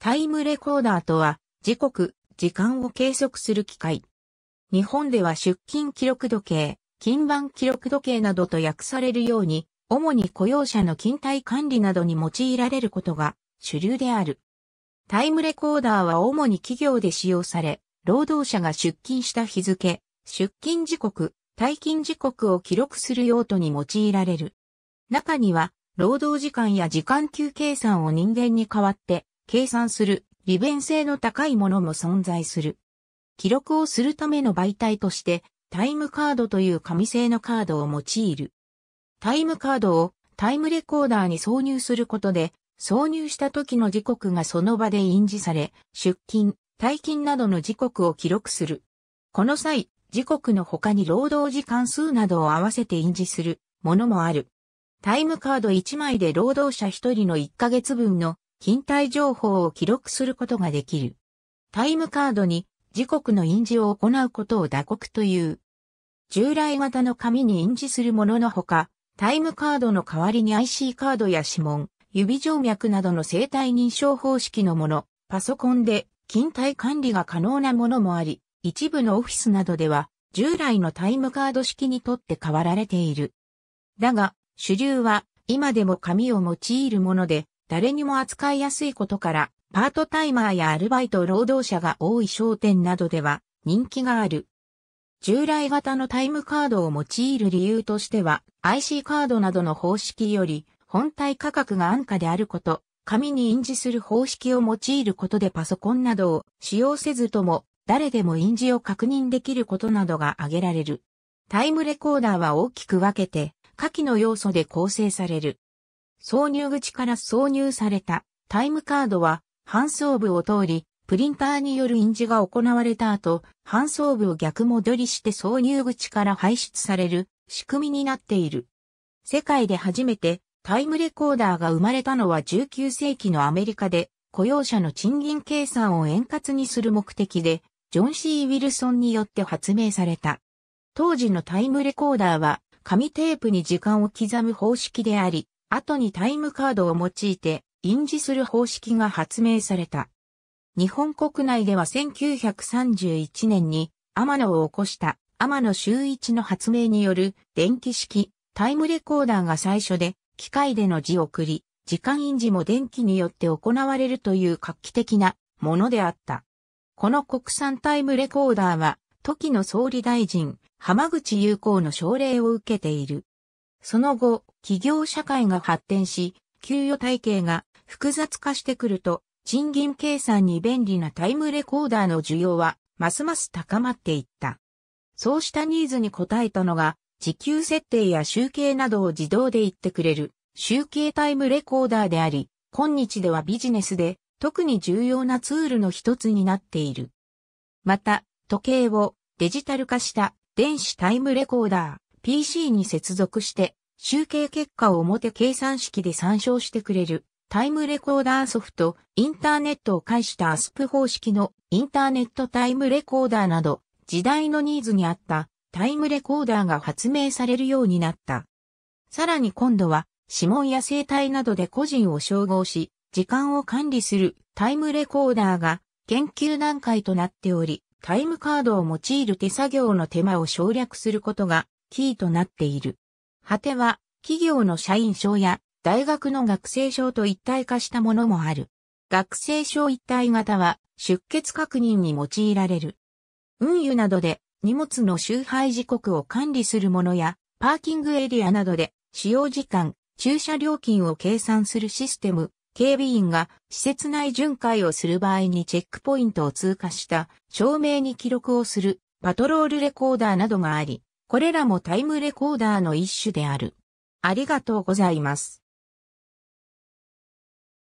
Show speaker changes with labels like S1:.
S1: タイムレコーダーとは、時刻、時間を計測する機械。日本では出勤記録時計、勤番記録時計などと訳されるように、主に雇用者の勤怠管理などに用いられることが主流である。タイムレコーダーは主に企業で使用され、労働者が出勤した日付、出勤時刻、退勤時刻を記録する用途に用いられる。中には、労働時間や時間給計算を人間に代わって計算する利便性の高いものも存在する。記録をするための媒体として、タイムカードという紙製のカードを用いる。タイムカードをタイムレコーダーに挿入することで、挿入した時の時刻がその場で印字され、出勤、退勤などの時刻を記録する。この際、時刻の他に労働時間数などを合わせて印字するものもある。タイムカード1枚で労働者1人の1ヶ月分の勤怠情報を記録することができる。タイムカードに時刻の印字を行うことを打刻という。従来型の紙に印字するもののほか、タイムカードの代わりに IC カードや指紋、指静脈などの生体認証方式のもの、パソコンで勤怠管理が可能なものもあり、一部のオフィスなどでは従来のタイムカード式にとって変わられている。だが、主流は今でも紙を用いるもので、誰にも扱いやすいことから、パートタイマーやアルバイト労働者が多い商店などでは人気がある。従来型のタイムカードを用いる理由としては、IC カードなどの方式より、本体価格が安価であること、紙に印字する方式を用いることでパソコンなどを使用せずとも、誰でも印字を確認できることなどが挙げられる。タイムレコーダーは大きく分けて、下記の要素で構成される。挿入口から挿入されたタイムカードは、搬送部を通り、プリンターによる印字が行われた後、搬送部を逆戻りして挿入口から排出される仕組みになっている。世界で初めてタイムレコーダーが生まれたのは19世紀のアメリカで、雇用者の賃金計算を円滑にする目的で、ジョン・シー・ウィルソンによって発明された。当時のタイムレコーダーは、紙テープに時間を刻む方式であり、後にタイムカードを用いて印字する方式が発明された。日本国内では1931年に天野を起こした天野周一の発明による電気式タイムレコーダーが最初で機械での字送り、時間印字も電気によって行われるという画期的なものであった。この国産タイムレコーダーは時の総理大臣浜口有子の奨励を受けている。その後、企業社会が発展し、給与体系が複雑化してくると、賃金計算に便利なタイムレコーダーの需要は、ますます高まっていった。そうしたニーズに応えたのが、時給設定や集計などを自動で言ってくれる、集計タイムレコーダーであり、今日ではビジネスで、特に重要なツールの一つになっている。また、時計をデジタル化した電子タイムレコーダー、PC に接続して、集計結果を表計算式で参照してくれる、タイムレコーダーソフト、インターネットを介したアスプ方式のインターネットタイムレコーダーなど、時代のニーズに合ったタイムレコーダーが発明されるようになった。さらに今度は、指紋や生体などで個人を照合し、時間を管理するタイムレコーダーが研究段階となっており、タイムカードを用いる手作業の手間を省略することがキーとなっている。果ては、企業の社員証や大学の学生証と一体化したものもある。学生証一体型は出欠確認に用いられる。運輸などで荷物の集配時刻を管理するものや、パーキングエリアなどで使用時間、駐車料金を計算するシステム、警備員が施設内巡回をする場合にチェックポイントを通過した証明に記録をするパトロールレコーダーなどがあり、これらもタイムレコーダーの一種である。ありがとうございます。